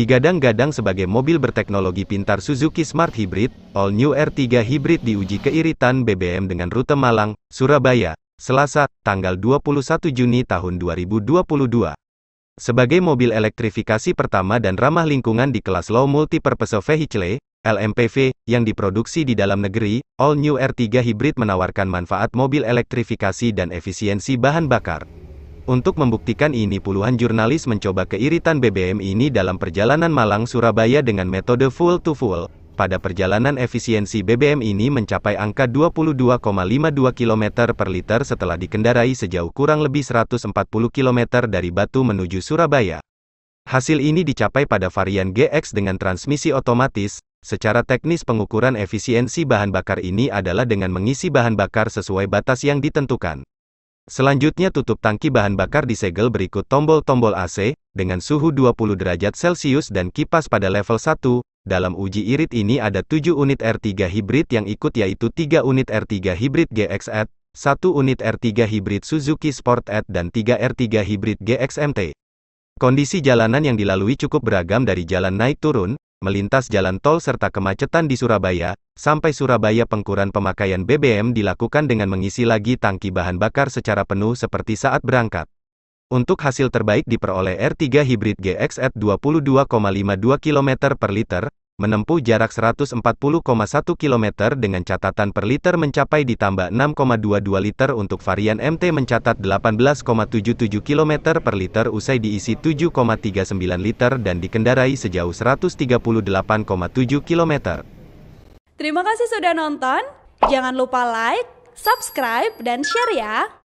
Digadang-gadang sebagai mobil berteknologi pintar Suzuki Smart Hybrid, All New R3 Hybrid diuji keiritan BBM dengan rute Malang, Surabaya, Selasa, tanggal 21 Juni tahun 2022. Sebagai mobil elektrifikasi pertama dan ramah lingkungan di kelas Low multi Multipurpose Vehicle, LMPV, yang diproduksi di dalam negeri, All New R3 Hybrid menawarkan manfaat mobil elektrifikasi dan efisiensi bahan bakar. Untuk membuktikan ini puluhan jurnalis mencoba keiritan BBM ini dalam perjalanan Malang-Surabaya dengan metode full to full. Pada perjalanan efisiensi BBM ini mencapai angka 22,52 km per liter setelah dikendarai sejauh kurang lebih 140 km dari Batu menuju Surabaya. Hasil ini dicapai pada varian GX dengan transmisi otomatis. Secara teknis pengukuran efisiensi bahan bakar ini adalah dengan mengisi bahan bakar sesuai batas yang ditentukan. Selanjutnya tutup tangki bahan bakar disegel berikut tombol-tombol AC, dengan suhu 20 derajat Celcius dan kipas pada level 1. Dalam uji irit ini ada 7 unit R3 hibrid yang ikut yaitu 3 unit R3 hibrid GXZ, 1 unit R3 hibrid Suzuki Sport Ad dan 3 R3 hibrid GXMT. Kondisi jalanan yang dilalui cukup beragam dari jalan naik turun, melintas jalan tol serta kemacetan di Surabaya, sampai Surabaya pengkuran pemakaian BBM dilakukan dengan mengisi lagi tangki bahan bakar secara penuh seperti saat berangkat. Untuk hasil terbaik diperoleh R3 Hybrid GX at 22,52 km per liter, menempuh jarak 140,1 km dengan catatan per liter mencapai ditambah 6,22 liter untuk varian MT mencatat 18,77 km per liter usai diisi 7,39 liter dan dikendarai sejauh 138,7 km. Terima kasih sudah nonton, jangan lupa like, subscribe, dan share ya!